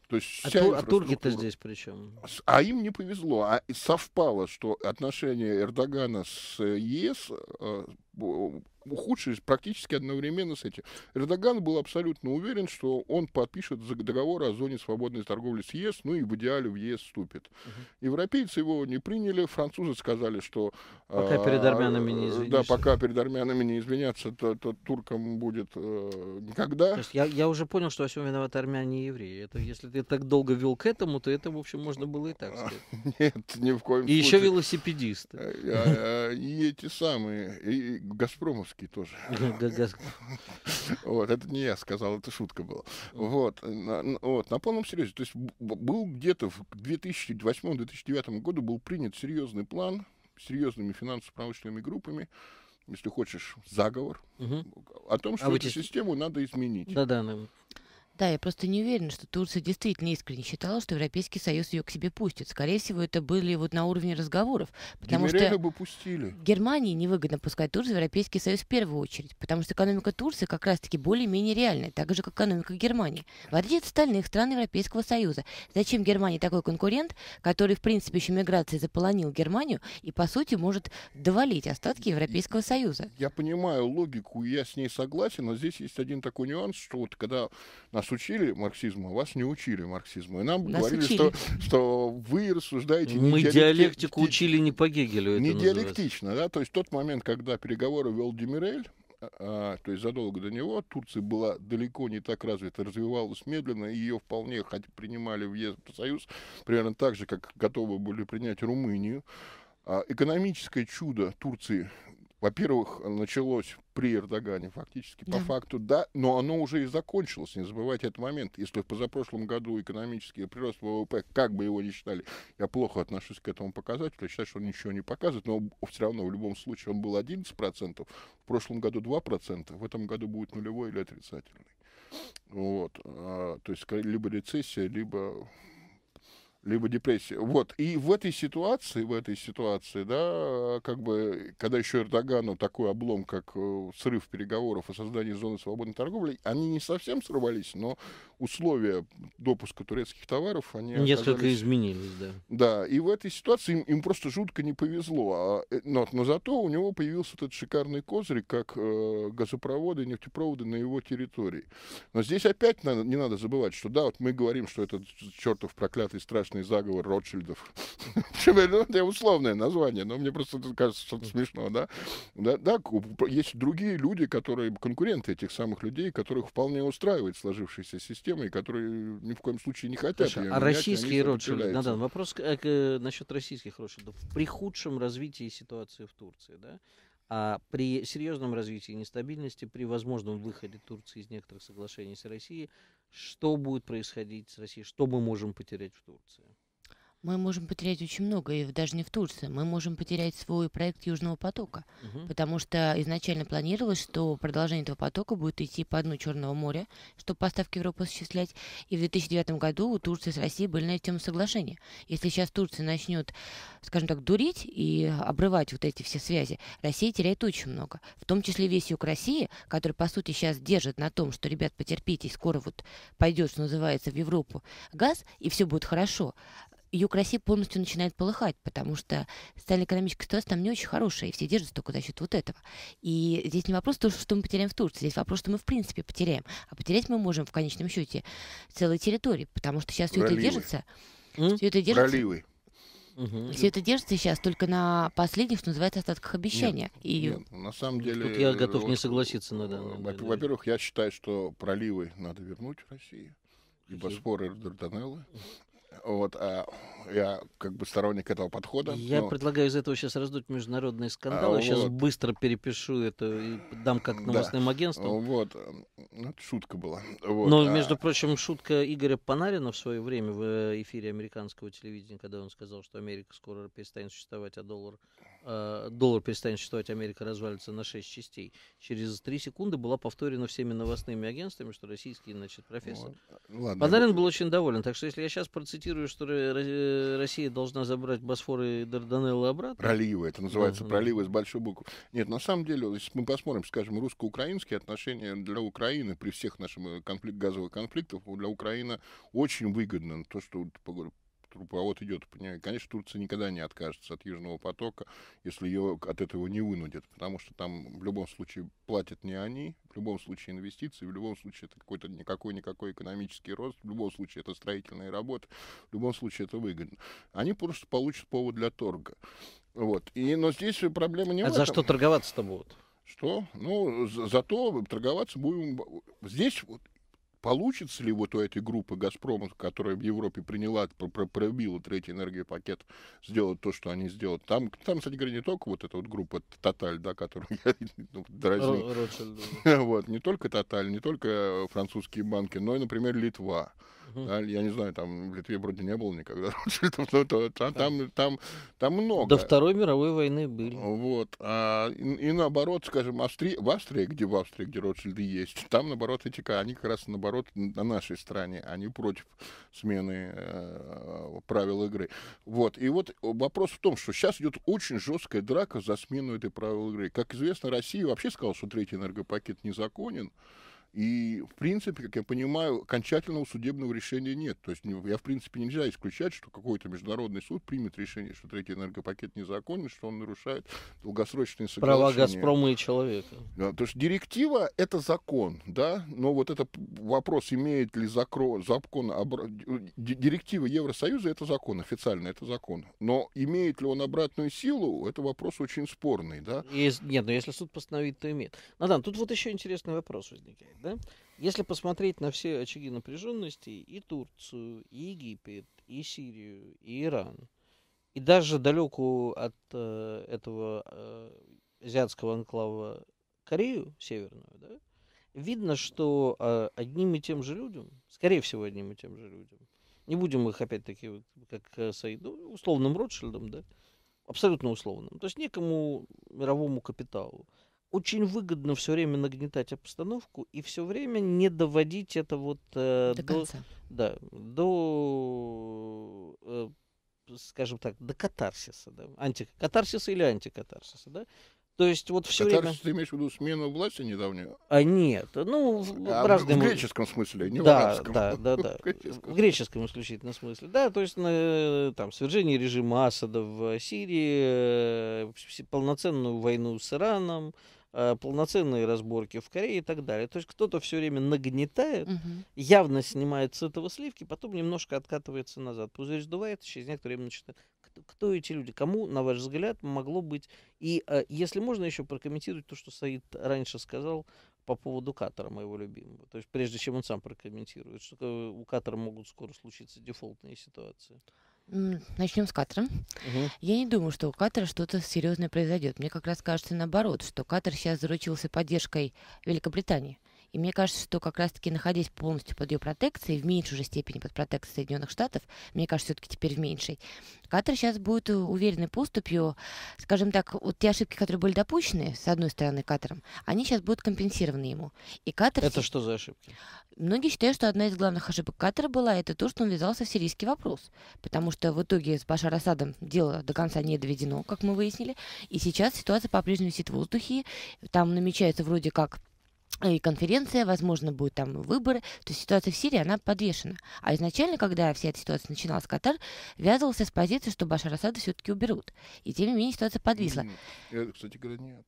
То есть а, вся ту, а турки-то здесь при чем? А им не повезло. А совпало, что отношения Эрдогана с э, ЕС э, ухудшились практически одновременно с этим. Эрдоган был абсолютно уверен, что он подпишет договор о зоне свободной торговли с ЕС, ну и в идеале в ЕС вступит. Угу. Европейцы его не приняли, французы сказали, что... Пока а, перед армянами не извиняться, э, Да, пока перед армянами не извиняться, то, то туркам будет э, никогда. То есть я, я уже понял, что во всем виноваты армяне и евреи. Это, если ты так долго вел к этому, то это, в общем, можно было и так сказать. Нет, ни в коем и случае. И еще велосипедисты. Э, а, а, и эти самые, и Газпромов Газковский тоже. Вот, это не я сказал, это шутка была. Вот, вот, на полном серьезе. То есть был где-то в 2008-2009 году был принят серьезный план серьезными финансово-промышленными группами, если хочешь, заговор о том, а что эту систему надо изменить. Да-да, да, я просто не уверена, что Турция действительно искренне считала, что Европейский Союз ее к себе пустит. Скорее всего, это были вот на уровне разговоров. Потому Гимерейна что бы пустили. Германии невыгодно пускать Турцию в Европейский Союз в первую очередь, потому что экономика Турции как раз-таки более-менее реальная, так же, как экономика Германии. В отличие от остальных стран Европейского Союза. Зачем Германии такой конкурент, который, в принципе, еще миграцией заполонил Германию и, по сути, может довалить остатки Европейского Союза? Я понимаю логику, я с ней согласен, но здесь есть один такой нюанс, что вот когда нас учили марксизму, а вас не учили марксизму. И нам нас говорили, что, что вы рассуждаете Мы диалектику, диалектику учили не по Гегелю. Не диалектично, да. То есть тот момент, когда переговоры вел Демирель, а, а, то есть задолго до него, Турция была далеко не так развита, развивалась медленно, и ее вполне хоть, принимали в Евросоюз, примерно так же, как готовы были принять Румынию. А, экономическое чудо Турции во-первых, началось при Эрдогане фактически да. по факту, да, но оно уже и закончилось, не забывайте этот момент. Если в позапрошлом году экономический прирост ВВП, как бы его ни считали, я плохо отношусь к этому показателю, считаю, что он ничего не показывает, но все равно в любом случае он был 11%, в прошлом году 2%, в этом году будет нулевой или отрицательный. Вот. А, то есть либо рецессия, либо либо депрессия. Вот. И в этой ситуации, в этой ситуации, да, как бы, когда еще Эрдогану такой облом, как э, срыв переговоров о создании зоны свободной торговли, они не совсем сорвались, но условия допуска турецких товаров, они Несколько оказались... изменились, да. Да, и в этой ситуации им, им просто жутко не повезло. А, э, но, но зато у него появился этот шикарный козырь, как э, газопроводы и нефтепроводы на его территории. Но здесь опять надо, не надо забывать, что да, вот мы говорим, что этот чертов проклятый страшный страшный заговор Ротшильдов. Ну, это условное название, но мне просто кажется что-то смешно, да? да? есть другие люди, которые конкуренты этих самых людей, которых вполне устраивает сложившаяся система, и которые ни в коем случае не хотят ее А менять, российские Ротшильды, Надан, вопрос к, к, э, насчет российских Ротшильдов. При худшем развитии ситуации в Турции, да? А при серьезном развитии нестабильности, при возможном выходе Турции из некоторых соглашений с Россией, что будет происходить с Россией, что мы можем потерять в Турции? Мы можем потерять очень много, и даже не в Турции. Мы можем потерять свой проект Южного потока, угу. потому что изначально планировалось, что продолжение этого потока будет идти по дну Черного моря, чтобы поставки в Европу осуществлять. И в 2009 году у Турции с Россией были на этом соглашение. Если сейчас Турция начнет, скажем так, дурить и обрывать вот эти все связи, Россия теряет очень много. В том числе весь юг России, который, по сути, сейчас держит на том, что, ребят, потерпите, скоро вот пойдет, что называется, в Европу газ, и все будет хорошо юг России полностью начинает полыхать, потому что социально-экономическая ситуация там не очень хорошая, и все держатся только за счет вот этого. И здесь не вопрос, то, что мы потеряем в Турции, здесь вопрос, что мы в принципе потеряем. А потерять мы можем в конечном счете целые территории, потому что сейчас все это держится. Все это держится. Проливы. Угу. Все это держится сейчас только на последних, что называется, остатках обещания. Нет, и... нет, на самом деле... Тут я готов вот, не согласиться. Надо, надо, во-первых, я считаю, что проливы надо вернуть в Россию. И Босфор, Дарданеллы. Вот, а я как бы сторонник этого подхода. Я но... предлагаю из этого сейчас раздуть международный скандал. А, вот. сейчас быстро перепишу это и дам как новостным да. агентствам. Вот, это шутка была. Вот. Но, а между прочим, шутка Игоря Панарина в свое время в э, эфире американского телевидения, когда он сказал, что Америка скоро перестанет существовать, а доллар Э, доллар перестанет существовать, Америка развалится на 6 частей, через 3 секунды была повторена всеми новостными агентствами, что российский, значит, профессор. А, ну, был очень доволен. Так что, если я сейчас процитирую, что Россия должна забрать Босфор и Дарданеллы обратно... Проливы, это называется да, проливы да. с большой буквы. Нет, на самом деле, если мы посмотрим, скажем, русско-украинские отношения для Украины при всех наших э, конфликт, газовых конфликтов, для Украины очень выгодно то, что трубопровод идет. Конечно, Турция никогда не откажется от Южного потока, если ее от этого не вынудят, потому что там в любом случае платят не они, в любом случае инвестиции, в любом случае это какой-то никакой-никакой экономический рост, в любом случае это строительные работы, в любом случае это выгодно. Они просто получат повод для торга. Вот. И, но здесь проблема не а в этом. за что торговаться-то будут? Что? Ну, за, зато торговаться будем... Здесь вот получится ли вот у этой группы «Газпрома», которая в Европе приняла, пробила третий энергопакет, сделать то, что они сделают. Там, там кстати говоря, не только вот эта вот группа «Тоталь», да, которую я ну, дразню. вот, не только «Тоталь», не только французские банки, но и, например, Литва. Да, я не знаю, там в Литве вроде не было никогда. там, там, там, там много. До Второй мировой войны были. Вот. А, и, и наоборот, скажем, Австри... в Австрии, где в Австрии, где Ротшильды есть, там, наоборот, эти, они как раз, наоборот, на нашей стране, они против смены э, правил игры. Вот. И вот вопрос в том, что сейчас идет очень жесткая драка за смену этой правил игры. Как известно, Россия вообще сказала, что третий энергопакет незаконен. И, в принципе, как я понимаю, окончательного судебного решения нет. То есть ну, я, в принципе, нельзя исключать, что какой-то международный суд примет решение, что третий энергопакет незаконен, что он нарушает долгосрочные соглашения. Права Газпрома и человека. Да, то есть директива — это закон, да, но вот этот вопрос, имеет ли закро, закон... Обра... Директива Евросоюза — это закон, официально это закон. Но имеет ли он обратную силу, это вопрос очень спорный, да. И, нет, но если суд постановит, то имеет. Надан, тут вот еще интересный вопрос возникает да? Если посмотреть на все очаги напряженности, и Турцию, и Египет, и Сирию, и Иран, и даже далекую от э, этого э, азиатского анклава Корею Северную, да, видно, что э, одним и тем же людям, скорее всего, одним и тем же людям, не будем их опять-таки, вот, как э, Саиду, ну, условным Ротшильдом, да, абсолютно условным, то есть некому мировому капиталу, очень выгодно все время нагнетать обстановку и все время не доводить это вот э, до, до конца. Да, до, э, скажем так, до катарсиса, да, анти антикатарсиса или антикатарсиса, да. То есть вот все Катарсис, время... ты имеешь в виду смену власти недавнюю? А нет, ну, в, а, разные... в греческом смысле, не да, в арабском. Да, да, да, в греческом. греческом исключительно смысле, да, то есть на, там свержение режима Асада в Сирии, э, полноценную войну с Ираном, Э, полноценные разборки в Корее и так далее. То есть кто-то все время нагнетает, угу. явно снимает с этого сливки, потом немножко откатывается назад. Пузырь сдувает, через некоторое время начинает. Кто, кто эти люди? Кому, на ваш взгляд, могло быть? И э, если можно еще прокомментировать то, что Саид раньше сказал по поводу Катара, моего любимого. То есть прежде чем он сам прокомментирует, что э, у Катара могут скоро случиться дефолтные ситуации. Начнем с Катра. Угу. Я не думаю, что у Катра что-то серьезное произойдет. Мне как раз кажется наоборот, что Катар сейчас заручился поддержкой Великобритании. И мне кажется, что как раз-таки находясь полностью под ее протекцией, в меньшей уже степени под протекцией Соединенных Штатов, мне кажется, все-таки теперь в меньшей, Катар сейчас будет э, уверенной поступью, скажем так, вот те ошибки, которые были допущены, с одной стороны, Катаром, они сейчас будут компенсированы ему. И Катар... Это что за ошибки? Многие считают, что одна из главных ошибок Катара была это то, что он ввязался в сирийский вопрос. Потому что в итоге с Башар Асадом дело до конца не доведено, как мы выяснили. И сейчас ситуация по-прежнему висит в воздухе. Там намечается вроде как и конференция, возможно, будет там выборы. То есть ситуация в Сирии, она подвешена. А изначально, когда вся эта ситуация начиналась, Катар вязывался с позиции, что Башар Асада все-таки уберут. И тем не менее ситуация подвисла. Нет, э, кстати говоря, нет.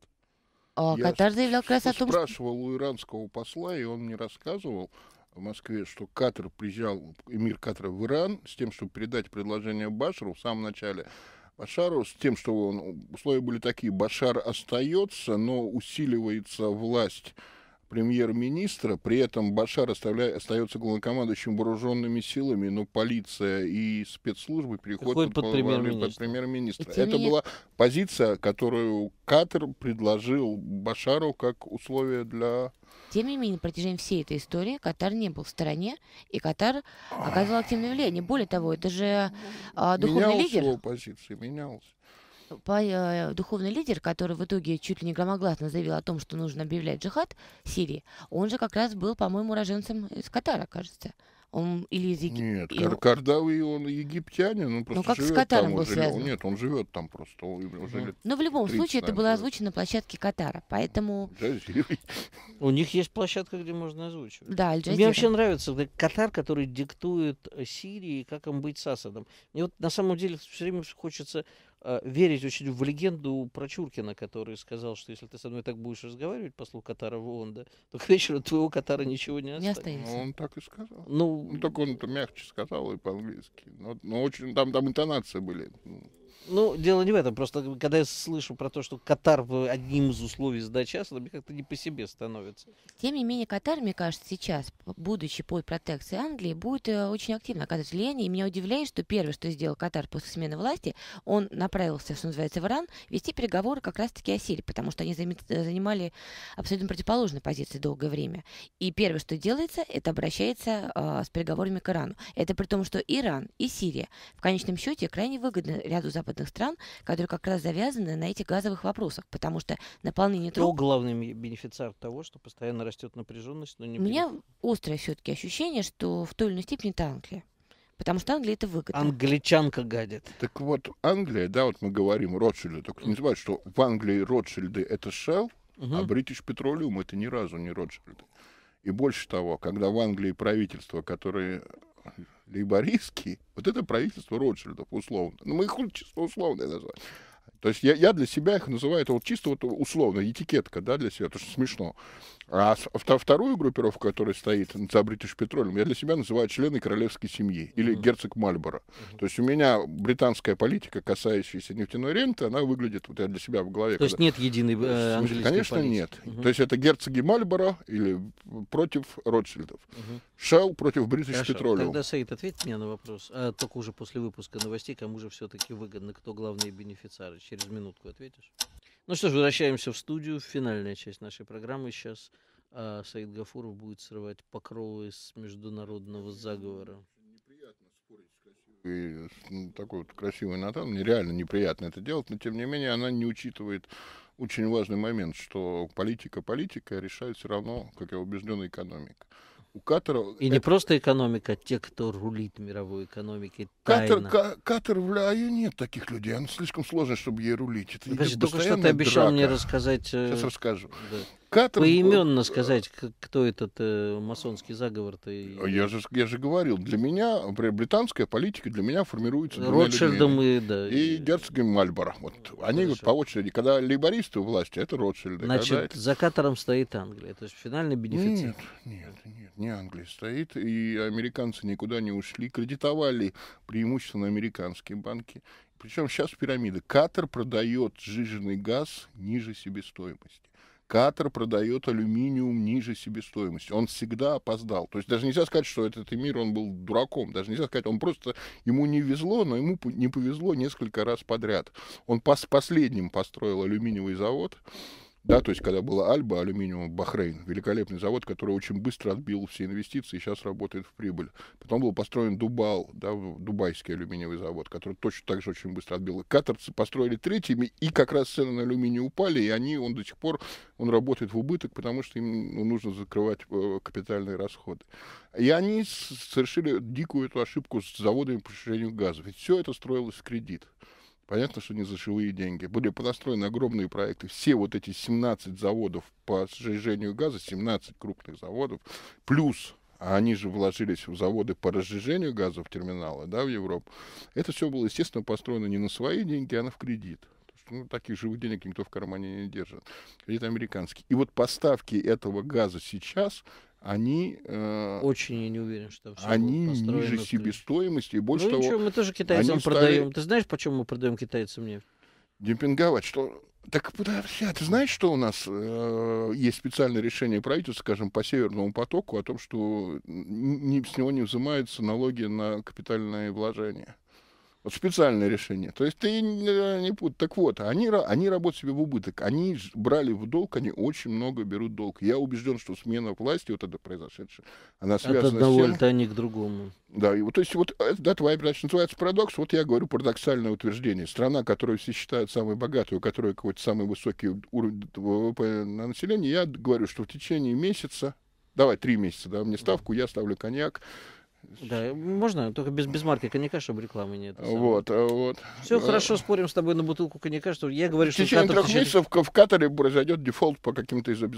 А, Я Катар заявлял как раз о том, что... спрашивал у иранского посла, и он мне рассказывал, в Москве, что Катар приезжал, эмир Катара в Иран, с тем, чтобы передать предложение Башару в самом начале. Башару с тем, что он, условия были такие, Башар остается, но усиливается власть премьер-министра. При этом Башар остается главнокомандующим вооруженными силами, но полиция и спецслужбы переходят под, под премьер-министра. премьер Это, Это не... была позиция, которую Катар предложил Башару как условие для... Тем не менее, на протяжении всей этой истории Катар не был в стороне, и Катар оказывал активное влияние. Более того, это же а, духовный менялся лидер. Менялся его позиция, менялся. Э, духовный лидер, который в итоге чуть ли не громогласно заявил о том, что нужно объявлять джихад Сирии, он же как раз был, по-моему, уроженцем из Катара, кажется. Он или из Египта. Нет, и... Кардави он египтянин, он ну, просто ну, как живет с Катаром там. Был уже, связан. Нет, он живет там просто. Он уже ну, Но в любом случае это было озвучено на площадке Катара, поэтому... У них есть площадка, где можно озвучивать. Да, Мне вообще нравится Катар, который диктует Сирии, как им быть с Асадом. Мне вот на самом деле все время хочется а, верить очень в легенду про Чуркина, который сказал, что если ты со мной так будешь разговаривать, послу Катара Вонда, то к вечеру твоего Катара ничего не останется. Не останется. Ну, он так и сказал. Ну, ну так он-то мягче сказал и по-английски. Но, но очень там, там интонации были. Ну. Ну, дело не в этом. Просто э, когда я слышу про то, что Катар одним из условий сдачи Асада, мне как-то не по себе становится. Тем не менее, Катар, мне кажется, сейчас, будучи под протекцией Англии, будет э, очень активно оказывать влияние. И меня удивляет, что первое, что сделал Катар после смены власти, он направился, что называется, в Иран, вести переговоры как раз-таки о Сирии, потому что они э, занимали абсолютно противоположные позиции долгое время. И первое, что делается, это обращается э, с переговорами к Ирану. Это при том, что Иран и Сирия в конечном счете крайне выгодны ряду западных западных стран, которые как раз завязаны на этих газовых вопросах, потому что наполнение труб... Кто главный бенефициар того, что постоянно растет напряженность? Но не У меня острое все-таки ощущение, что в той или иной степени это Англия. Потому что Англия это выгодно. Англичанка гадит. Так вот, Англия, да, вот мы говорим Ротшильды, только не забывай, что в Англии Ротшильды это Shell, угу. а British Petroleum это ни разу не Ротшильды. И больше того, когда в Англии правительство, которое лейбористские, вот это правительство Ротшильдов условно. Ну, мы их чисто условно называем. То есть я, я для себя их называю, это вот чисто вот условно, этикетка, да, для себя, потому что смешно. А вторую группировку, которая стоит за British Petroleum, я для себя называю члены королевской семьи или mm-hmm. герцог Мальборо. Mm-hmm. То есть у меня британская политика, касающаяся нефтяной ренты, она выглядит вот я для себя в голове. То когда... есть нет единой э, английской Конечно, политики. нет. Mm-hmm. То есть это герцоги Мальборо или против Ротшильдов. Mm-hmm. против British Хорошо. Petroleum. Тогда, Саид, ответь мне на вопрос, а, только уже после выпуска новостей, кому же все-таки выгодно, кто главные бенефициары. Через минутку ответишь. Ну что ж, возвращаемся в студию. Финальная часть нашей программы сейчас. А Саид Гафуров будет срывать покровы с международного заговора. Неприятно спорить с красивой... И, ну, такой вот красивый Натан. Мне реально неприятно это делать, но тем не менее она не учитывает очень важный момент, что политика политика решает все равно, как я убежден, экономика. У Катара... И это... не просто экономика, а те, кто рулит мировой экономикой. Катар, ка Катар в Ляю а нет таких людей. Она слишком сложно, чтобы ей рулить. Это ну, Подожди, только что ты обещал драка. мне рассказать... Сейчас э, расскажу. Да катом... Поименно сказать, кто этот э, масонский заговор-то? А я же, я же говорил, для меня, британская политика для меня формируется... Ротшильдом и... Да, и, герцогом Мальборо. Вот. Они вот по очереди, когда лейбористы у власти, это Ротшильды. Значит, Это... за катором стоит Англия, то есть финальный бенефициар. Нет, нет, нет, не Англия стоит, и американцы никуда не ушли, кредитовали преимущественно американские банки. Причем сейчас пирамида. Катер продает сжиженный газ ниже себестоимости. Катер продает алюминиум ниже себестоимости. Он всегда опоздал. То есть даже нельзя сказать, что этот Эмир, он был дураком. Даже нельзя сказать, он просто, ему не везло, но ему не повезло несколько раз подряд. Он пос последним построил алюминиевый завод, да, то есть когда была Альба, алюминиум Бахрейн, великолепный завод, который очень быстро отбил все инвестиции и сейчас работает в прибыль. Потом был построен Дубал, да, дубайский алюминиевый завод, который точно так же очень быстро отбил. Катарцы построили третьими, и как раз цены на алюминий упали, и они, он до сих пор, он работает в убыток, потому что им ну, нужно закрывать э, капитальные расходы. И они совершили дикую эту ошибку с заводами по ширению газа. Ведь все это строилось в кредит. Понятно, что не за живые деньги. Были построены огромные проекты. Все вот эти 17 заводов по сжижению газа, 17 крупных заводов, плюс а они же вложились в заводы по разжижению газов терминала, да, в Европу. Это все было, естественно, построено не на свои деньги, а на в кредит ну, таких живых денег никто в кармане не держит. Кредит американский. И вот поставки этого газа сейчас, они... Э, Очень я не уверен, что все Они ниже себестоимости, и больше ну, того... Ничего, мы тоже китайцам продаем. Стали... Ты знаешь, почему мы продаем китайцам нефть? Демпинговать, что... Так подожди, а ты знаешь, что у нас э, есть специальное решение правительства, скажем, по Северному потоку, о том, что ни, с него не взимаются налоги на капитальные вложения? Вот специальное решение. То есть ты не э, путь. Так вот, они, они работают себе в убыток. Они брали в долг, они очень много берут долг. Я убежден, что смена власти, вот это произошедшее, она связана От одного с тем... Тани к другому. Да, и вот, то есть вот да, твоя передача называется «Парадокс». Вот я говорю парадоксальное утверждение. Страна, которую все считают самой богатой, у которой какой-то самый высокий уровень ВВП на население, я говорю, что в течение месяца давай три месяца, да, мне ставку, я ставлю коньяк, да, можно, только без, без марки коньяка, чтобы рекламы нет. Вот, а вот. Все да. хорошо, спорим с тобой на бутылку коньяка, что я говорю, в что... Течение трех течение... месяцев в Катаре произойдет дефолт по каким-то из э,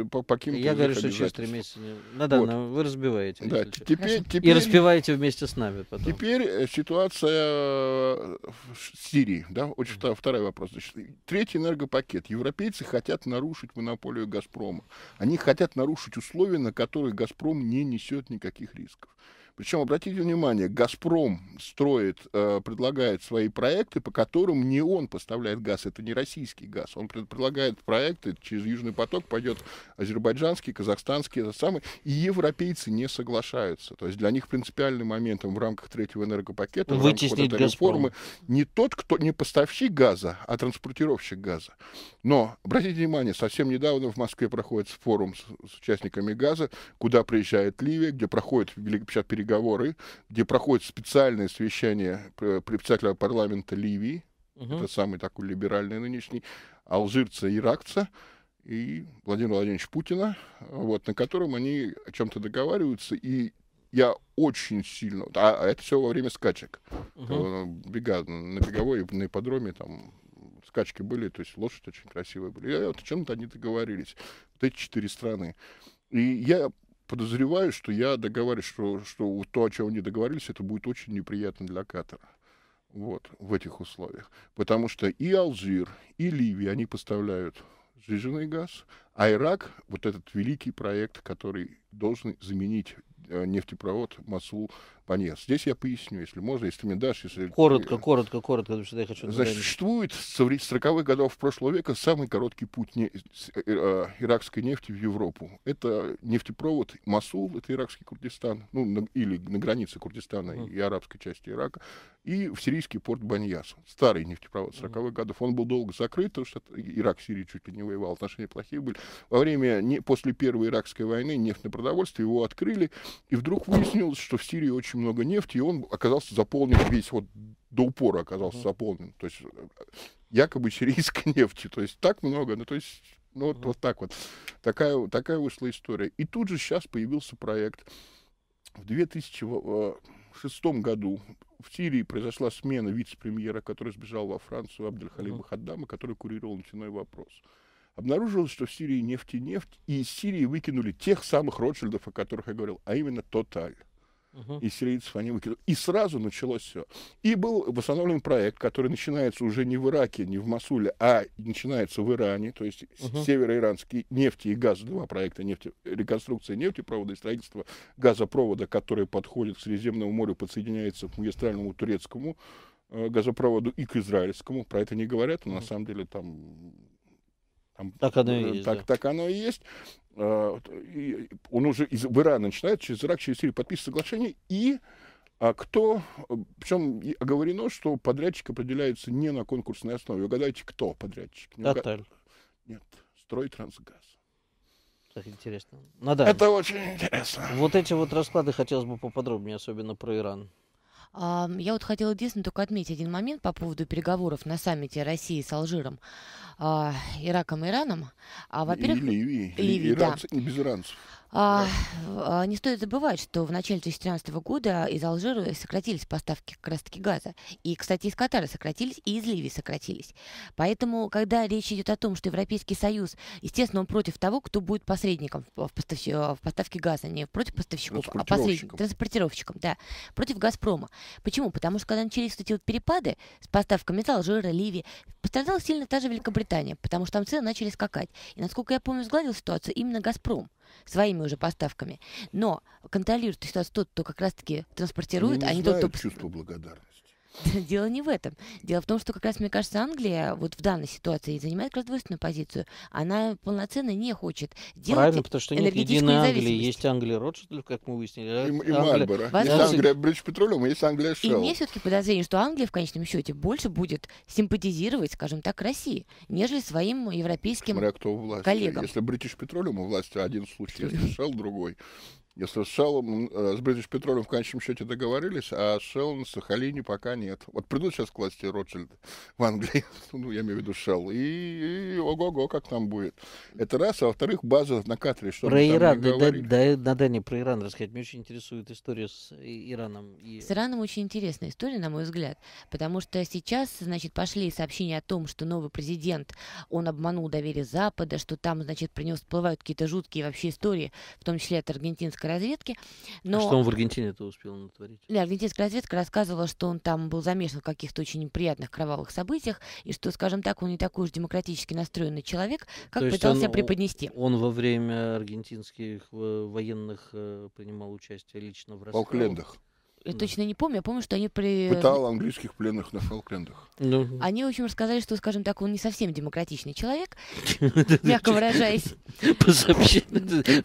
э, по, по каким Я говорю, что через три месяца. Да, да, вот. вы разбиваете. Да, теперь, теперь... И разбиваете вместе с нами потом. Теперь э, ситуация в Сирии, да, очень mm-hmm. второй вопрос. Значит, третий энергопакет. Европейцы хотят нарушить монополию Газпрома. Они хотят нарушить условия, на которые Газпром не несет никаких рисков. Причем, обратите внимание, «Газпром» строит, э, предлагает свои проекты, по которым не он поставляет газ, это не российский газ. Он предлагает проекты, через «Южный поток» пойдет азербайджанский, казахстанский, это самый, и европейцы не соглашаются. То есть для них принципиальным моментом в рамках третьего энергопакета, Вытеснить в рамках вот этой реформы, не тот, кто не поставщик газа, а транспортировщик газа. Но, обратите внимание, совсем недавно в Москве проходит форум с, с участниками газа, куда приезжает Ливия, где проходит сейчас переговоры переговоры, где проходит специальное совещание председателя парламента Ливии, угу. это самый такой либеральный нынешний, алжирца, иракца и Владимира Владимировича Путина, вот, на котором они о чем-то договариваются, и я очень сильно... А, а это все во время скачек. Угу. Бега, на беговой, на ипподроме там скачки были, то есть лошадь очень красивая были. И вот о чем-то они договорились. Вот эти четыре страны. И я подозреваю, что я договариваюсь, что, что то, о чем они договорились, это будет очень неприятно для Катара. Вот, в этих условиях. Потому что и Алжир, и Ливия, они поставляют сжиженный газ, а Ирак, вот этот великий проект, который должен заменить э, нефтепровод Масул понес. А здесь я поясню, если можно, если ты мне дашь. Если... Коротко, коротко, коротко, потому что я хочу... Значит, существует с 40-х годов прошлого века самый короткий путь не... Э, э, а, иракской нефти в Европу. Это нефтепровод Масул, это иракский Курдистан, ну, на... или на границе Курдистана mm. и арабской части Ирака, и в сирийский порт Баньяс. Старый нефтепровод 40-х годов. Он был долго закрыт, потому что Ирак с Сирией чуть ли не воевал, отношения плохие были. Во время, не... после Первой Иракской войны нефть на продовольствие его открыли, и вдруг выяснилось, что в Сирии очень очень много нефти, и он оказался заполнен весь, вот до упора оказался заполнен. То есть э, якобы сирийской нефти. То есть так много, ну то есть ну, вот, вот так вот. Такая, такая вышла история. И тут же сейчас появился проект. В 2006 году в Сирии произошла смена вице-премьера, который сбежал во Францию, Абдельхалима uh-huh. Хаддама, который курировал нефтяной вопрос. Обнаружилось, что в Сирии нефть и нефть, и из Сирии выкинули тех самых Ротшильдов, о которых я говорил, а именно Тоталь угу. из сирийцев они выкинули. И сразу началось все. И был восстановлен проект, который начинается уже не в Ираке, не в Масуле, а начинается в Иране, то есть угу. североиранский нефти и газ, два проекта нефти, реконструкция нефтепровода и строительство газопровода, который подходит к Средиземному морю, подсоединяется к магистральному турецкому э, газопроводу и к израильскому. Про это не говорят, но на самом деле там так оно и э, есть. Так, да. так оно и есть. А, и он уже из, Ирана начинает через Ирак, через Сирию подписывать соглашение, и а кто, э, причем оговорено, что подрядчик определяется не на конкурсной основе. Угадайте, кто подрядчик? Не Угад... Нет, Стройтрансгаз. Так интересно. Ну, да. Это очень интересно. Вот эти вот расклады хотелось бы поподробнее, особенно про Иран. Я вот хотела единственное только отметить один момент по поводу переговоров на саммите России с Алжиром, а, Ираком и Ираном. А, во-первых, и Ливии. Ливии, Ливии да. иранцы, не без иранцев. А, да. Не стоит забывать, что в начале 2013 года из Алжира сократились поставки как раз-таки газа. И, кстати, из Катара сократились, и из Ливии сократились. Поэтому, когда речь идет о том, что Европейский Союз, естественно, он против того, кто будет посредником в, поставщ... в поставке газа, не против поставщиков, а посредником, транспортировщиком, да, против «Газпрома». Почему? Потому что, когда начались эти вот перепады с поставками из Алжира, Ливии, пострадала сильно та же Великобритания, потому что там цены начали скакать. И, насколько я помню, сгладил ситуацию именно «Газпром» своими уже поставками. Но контролирует ситуацию тот, кто как раз-таки транспортирует, ну, а не тот, кто... чувство благодарности. Дело не в этом. Дело в том, что как раз, мне кажется, Англия вот в данной ситуации занимает как раз двойственную позицию. Она полноценно не хочет делать Правильно, потому что нет единой Англии. Есть Англия Ротшильд, как мы выяснили. А и, Англия... и Мальборо. Возможно. Есть Англия Бридж Петролиум, а есть Англия Шелл. И мне все-таки подозрение, что Англия в конечном счете больше будет симпатизировать, скажем так, России, нежели своим европейским Смотря кто власти. коллегам. Если Бритиш Петролиум у власти один случай, если Шелл другой. Если с Шеллом, э, с British Petroleum в конечном счете договорились, а Шелл на Сахалине пока нет. Вот придут сейчас к власти Ротшильд в Англии, ну, я имею в виду Shell, и, и ого-го, как там будет. Это раз, а во-вторых, база на Катаре, что Про Иран, да, да, да, надо не про Иран рассказать. Меня очень интересует история с э, Ираном. И... С Ираном очень интересная история, на мой взгляд, потому что сейчас, значит, пошли сообщения о том, что новый президент, он обманул доверие Запада, что там, значит, про него всплывают какие-то жуткие вообще истории, в том числе от аргентинского аргентинской разведки. А но... А что он в аргентине это успел натворить? Да, аргентинская разведка рассказывала, что он там был замешан в каких-то очень неприятных кровавых событиях, и что, скажем так, он не такой уж демократически настроенный человек, как То пытался он, преподнести. Он во время аргентинских э, военных э, принимал участие лично в расстрелах? Я точно не помню, я помню, что они при... Э, Пытал английских пленных на Фолклендах. Ну. Они, в общем, рассказали, что, скажем так, он не совсем демократичный человек, мягко выражаясь.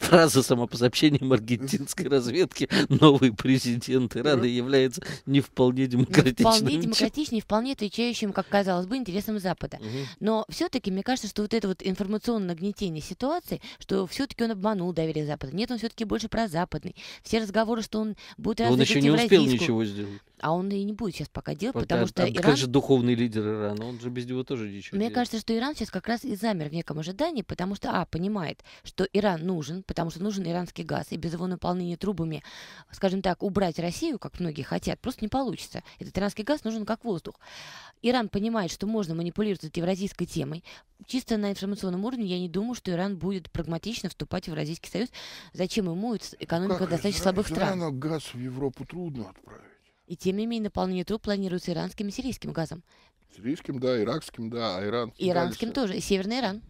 Фраза сама по сообщениям аргентинской разведки «Новый президент Ирана является не вполне демократичным». Вполне демократичным, вполне отвечающим, как казалось бы, интересам Запада. Но все-таки, мне кажется, что вот это вот информационное нагнетение ситуации, что все-таки он обманул доверие Запада. Нет, он все-таки больше про Западный. Все разговоры, что он будет развитый успел ничего сделать. А он и не будет сейчас пока делать, вот, потому а, что а, Иран... Как же духовный лидер Ирана? Он же без него тоже ничего Мне делает. кажется, что Иран сейчас как раз и замер в неком ожидании, потому что, а, понимает, что Иран нужен, потому что нужен иранский газ, и без его наполнения трубами, скажем так, убрать Россию, как многие хотят, просто не получится. Этот иранский газ нужен как воздух. Иран понимает, что можно манипулировать этой евразийской темой. Чисто на информационном уровне я не думаю, что Иран будет прагматично вступать в Евразийский союз. Зачем ему экономика как достаточно из слабых стран? Ирана газ в Европу трудно отправить. И тем не менее наполнение труб планируется иранским и сирийским газом. Сирийским, да, иракским, да, а иран... Иранским дальше. тоже, и Северный Иран.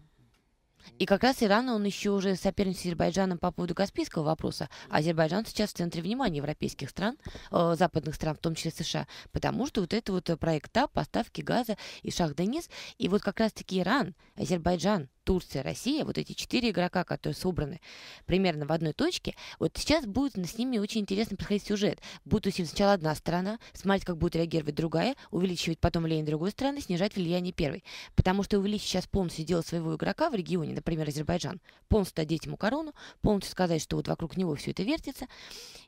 И как раз Иран, он еще уже соперник с Азербайджаном по поводу Каспийского вопроса. Азербайджан сейчас в центре внимания европейских стран, э, западных стран, в том числе США, потому что вот это вот э, проект ТАП, поставки газа и шах -Денис, и вот как раз-таки Иран, Азербайджан, Турция, Россия, вот эти четыре игрока, которые собраны примерно в одной точке, вот сейчас будет с ними очень интересно проходить сюжет. Будет усилить сначала одна сторона, смотреть, как будет реагировать другая, увеличивать потом влияние другой стороны, снижать влияние первой. Потому что увеличить сейчас полностью дело своего игрока в регионе, например, Азербайджан, полностью отдеть ему корону, полностью сказать, что вот вокруг него все это вертится,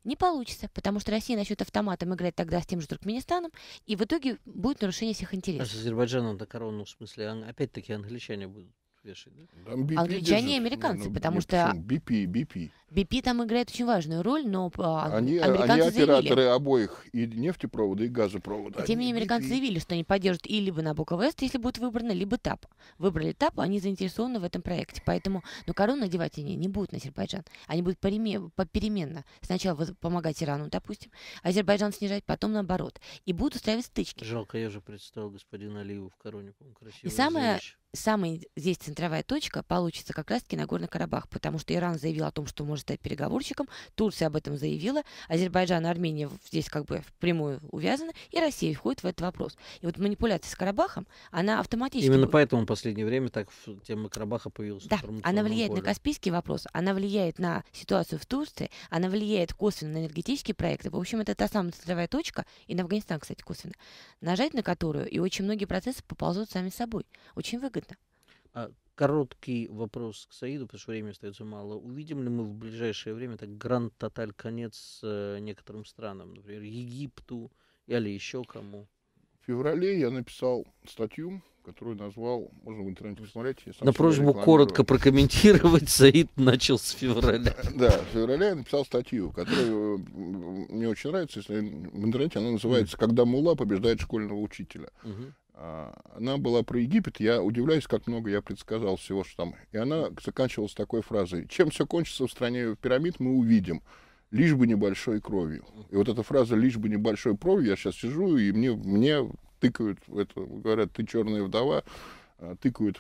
не получится, потому что Россия насчет автоматом играет тогда с тем же Туркменистаном, и в итоге будет нарушение всех интересов. А с Азербайджаном-то корону, в смысле, опять-таки англичане будут вешать, да? Англичане и американцы, ну, потому что... BP, BP. BP там играет очень важную роль, но а, они, а, американцы они операторы заявили, обоих и нефтепровода, и газопровода. Тем не менее, американцы BP. заявили, что они поддержат и либо на Вест, если будет выбрано, либо ТАП. Выбрали ТАП, они заинтересованы в этом проекте. Поэтому, но ну, корону надевать они не будут на Азербайджан. Они будут попеременно сначала помогать Ирану, допустим, Азербайджан снижать, потом наоборот. И будут устраивать стычки. Жалко, я же представил господина Алиева в короне, по-моему, красиво. И самое, самая здесь центровая точка получится как раз-таки на Горный Карабах, потому что Иран заявил о том, что может может стать переговорщиком. Турция об этом заявила. Азербайджан и Армения здесь как бы впрямую увязаны. И Россия входит в этот вопрос. И вот манипуляция с Карабахом, она автоматически... Именно поэтому в последнее время так тема Карабаха появилась. Да, она влияет поле. на Каспийский вопрос, она влияет на ситуацию в Турции, она влияет косвенно на энергетические проекты. В общем, это та самая целевая точка, и на Афганистан, кстати, косвенно, нажать на которую, и очень многие процессы поползут сами собой. Очень выгодно. А короткий вопрос к Саиду, потому что времени остается мало. Увидим ли мы в ближайшее время так гранд-тоталь конец э, некоторым странам, например, Египту или еще кому? В феврале я написал статью, которую назвал, можно в интернете посмотреть. На просьбу коротко прокомментировать, Саид начал с февраля. Да, в феврале я написал статью, которая э, мне очень нравится, если в интернете она называется «Когда мула побеждает школьного учителя». А, она была про Египет, я удивляюсь, как много я предсказал всего, что там. И она заканчивалась такой фразой. Чем все кончится в стране пирамид, мы увидим. Лишь бы небольшой кровью. И вот эта фраза «лишь бы небольшой кровью», я сейчас сижу, и мне, мне тыкают, это, говорят, ты черная вдова, Э, тыкают.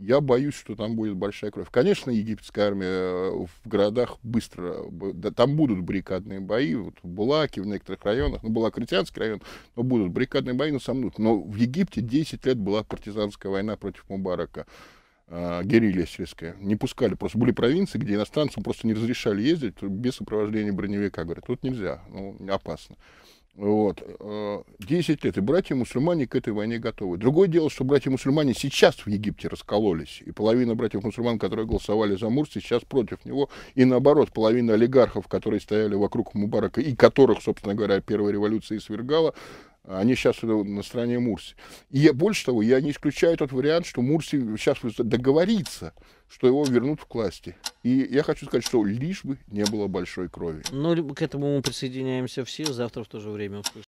Я боюсь, что там будет большая кровь. Конечно, египетская армия э, в городах быстро... Да, там будут баррикадные бои. Вот в Булаке, в некоторых районах. Ну, Булак, Ретянский район. Но будут баррикадные бои, но сомнут. Но в Египте 10 лет была партизанская война против Мубарака. Э, герилья сельская. Не пускали. Просто были провинции, где иностранцам просто не разрешали ездить без сопровождения броневика. Говорят, тут нельзя. Ну, опасно. Вот. 10 э, лет. И братья-мусульмане к этой войне готовы. Другое дело, что братья-мусульмане сейчас в Египте раскололись. И половина братьев-мусульман, которые голосовали за Мурси, сейчас против него. И наоборот, половина олигархов, которые стояли вокруг Мубарака, и которых, собственно говоря, первая революция и свергала, они сейчас на стороне Мурси. И я, больше того, я не исключаю тот вариант, что Мурси сейчас договорится, что его вернут в власти. И я хочу сказать, что лишь бы не было большой крови. Ну, к этому мы присоединяемся все. Завтра в то же время услышим.